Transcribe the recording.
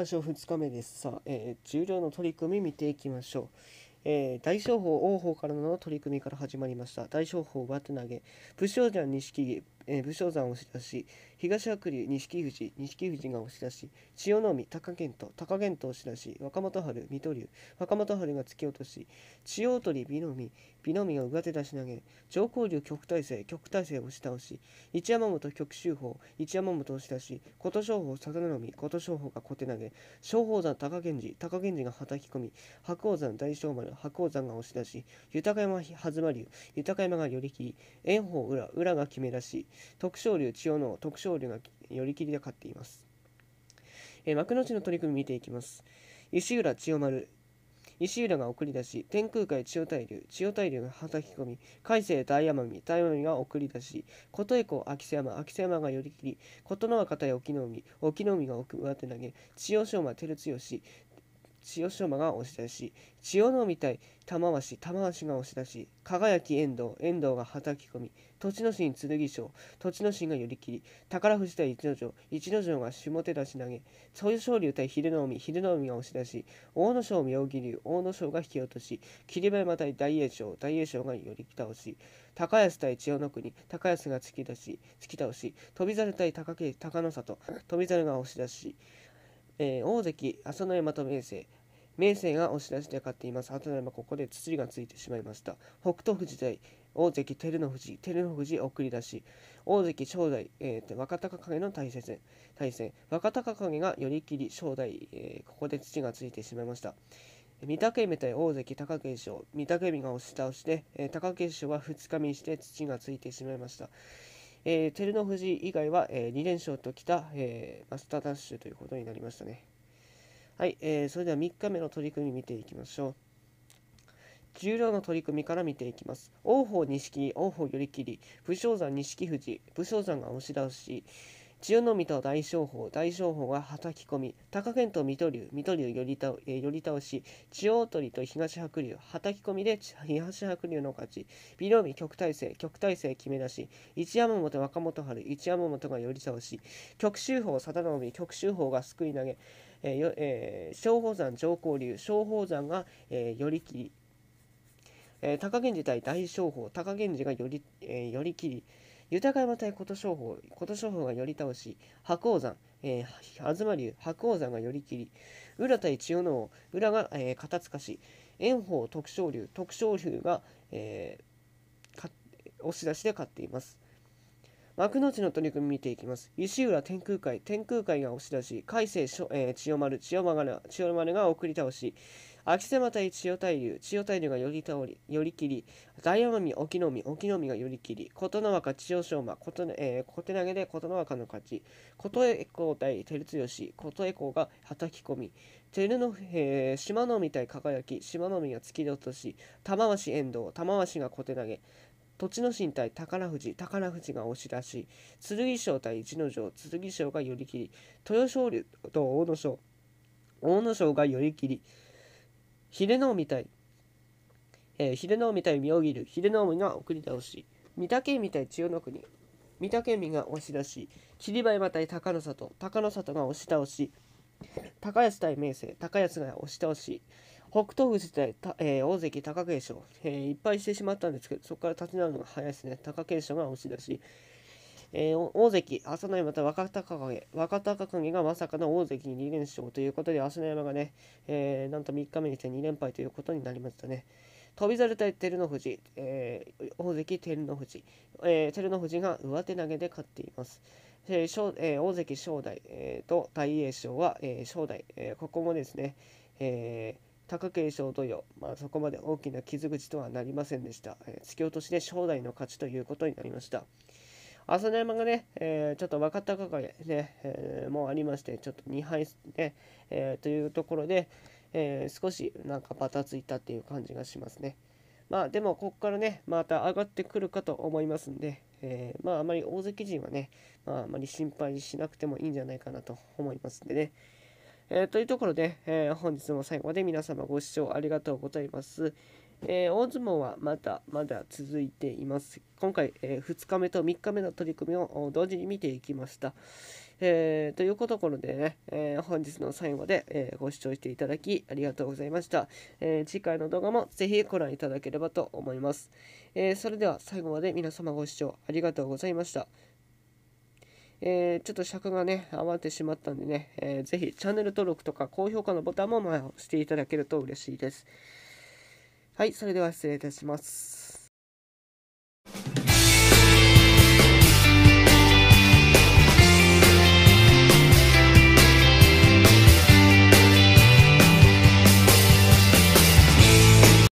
場所2日目です。さあ、えー、重量の取り組み見ていきましょう。えー、大翔鵬、王鵬からの取り組みから始まりました。大翔鵬、上手投げ、武将山、錦木、えー、武将山を押し出し、東白龍、錦富士、錦富士が押し出し、千代の海、貴健斗、貴健斗押し出し、若元春、水戸龍、若元春が突き落とし、千代鳥、美濃海、美濃海が上手出し投げ、上皇龍、極大成、極大成を押し倒し、一山本、極州法、一山本押し出し、琴勝峰、佐田の海、琴勝峰が小手投げ、松鳳山、貴源氏、貴源氏がはたき込み、白鵬山、大正丸、白鵬山が押し出し、豊山、東龍、豊山が寄り切り、炎鵬、裏、裏が決め出し、徳勝龍、千代の徳勝龍が寄り切りで勝っています。えー、幕内の取り組み見ていきます。石浦、千代丸、石浦が送り出し、天空海千代大龍、千代大龍がはたき込み、海星大奄美、大奄美が送り出し、琴恵光、秋瀬山、秋瀬山が寄り切り、琴ノ若対隠岐の海、隠岐の海が奥上手投げ、千代翔馬、照強、千代翔馬が押し出し、千代の海対玉鷲、玉鷲が押し出し、輝き遠藤、遠藤がはたき込み、栃ノ心、剣翔、栃ノ心が寄り切り、宝富士対逸ノ城、逸ノ城が下手出し投げ、豊昇龍対昼の海、昼の海が押し出し、大野翔、妙義龍、大野翔が引き落とし、霧馬山対大栄翔、大栄翔が寄り倒し、高安対千代の国、高安が突き出し、突き倒し、翔猿対高景、高の里、翔猿が押し出し、えー、大関、朝乃山と明生。明生が押し出して勝っています。朝乃山、ここで土がついてしまいました。北勝富士対大関、照ノ富士、照ノ富士送り出し、大関、正代、えー、若隆景の対戦対戦、若隆景が寄り切り、正代、えー、ここで土がついてしまいました。御嶽海対大関貴景勝、御嶽海が押し倒して、えー、貴景勝は2日目にして土がついてしまいました。えー、照ノ富士以外は、えー、2連勝ときた、えー、マスターダッシュということになりましたね。はい、えー、それでは3日目の取り組み見ていきましょう。重量の取り組みから見ていきます。王鵬錦王鵬寄り切り、武将山錦富士、武将山が押し倒し、千代の海と大将鵬、大将鵬がはたき込み、貴健と水戸龍、水戸龍寄り倒えー、り倒し、千代鳥と東白龍、はたき込みで東白龍の勝ち、美濃海極大成、極大成決め出し、一山本若元春、一山本が寄り倒し、極州鵬、佐田の海、極州鵬がすくい投げ、えーえー、松鳳山上皇龍、松鳳山が、えー、寄り切り、えー、高源寺対大将鵬高源寺が寄り,、えー、寄り切り豊山対琴勝峰、琴勝峰が寄り倒し、白鵬山、えー、東龍、白鵬山が寄り切り、浦対千代の浦が、えー、肩透かし、炎鵬、徳勝龍、徳勝龍が、えー、押し出しで勝っています。幕の内の取り組み見ていきます。石浦天空海、天空海が押し出し、海星、えー、千代丸、千代丸千代丸が送り倒し、秋瀬対千代大龍、千代大龍が寄り倒り、寄り切り、大奄美、隠岐の海、隠岐の海が寄り切り、琴ノ若、千代翔馬、琴、えー、小手投げで琴ノ若の勝ち、琴恵光対照強、琴恵光がはたき込み、照ノ、えー、島の海対輝き、島の海が突き落とし、玉鷲遠藤、玉鷲が小手投げ、栃ノ心対宝富士宝富士が押し出し剣翔対逸ノ城剣翔が寄り切り豊昇龍と大野翔、大野翔が寄り切り秀ノ海対えー、英乃海対妙義龍秀ノ海が送り倒し御嶽海対千代の国御嶽海が押し出し霧馬山対高の里高の里が押し倒し高安対明生高安が押し倒し北勝富士対、えー、大関貴景勝、えー、いっぱいしてしまったんですけど、そこから立ち直るのが早いですね。貴景勝が押し出し、えー、大関、朝乃山と若隆景、若隆景がまさかの大関2連勝ということで、朝乃山がね、えー、なんと3日目にして2連敗ということになりましたね。翔猿対照ノ富士、えー、大関照ノ富士、えー、照ノ富士が上手投げで勝っています。えーえー、大関正代、えー、と大栄翔は、えー、正代、えー、ここもですね、えー、貴景勝とよ、まあ、そこまで大きな傷口とはなりませんでした。えー、突き落としで正代の勝ちということになりました。朝乃山がね、えー、ちょっと分か若隆景ね、えー、もうありまして、ちょっと2敗ね、えー、というところで、え少しなんかバタついたっていう感じがしますね。まあでもここからね、また上がってくるかと思いますんで、えまああまり大関陣はね、まああまり心配しなくてもいいんじゃないかなと思いますんでね。えー、というところで、えー、本日も最後まで皆様ご視聴ありがとうございます。えー、大相撲はまだまだ続いています。今回、えー、2日目と3日目の取り組みを同時に見ていきました。えー、というところでね、え本日の最後まで、えご視聴していただきありがとうございました。え次回の動画もぜひご覧いただければと思います。えそれでは最後まで皆様ご視聴ありがとうございました。えー、ちょっと尺がね、余ってしまったんでね、えー、ぜひチャンネル登録とか高評価のボタンも押していただけると嬉しいです。はい、それでは失礼いたします。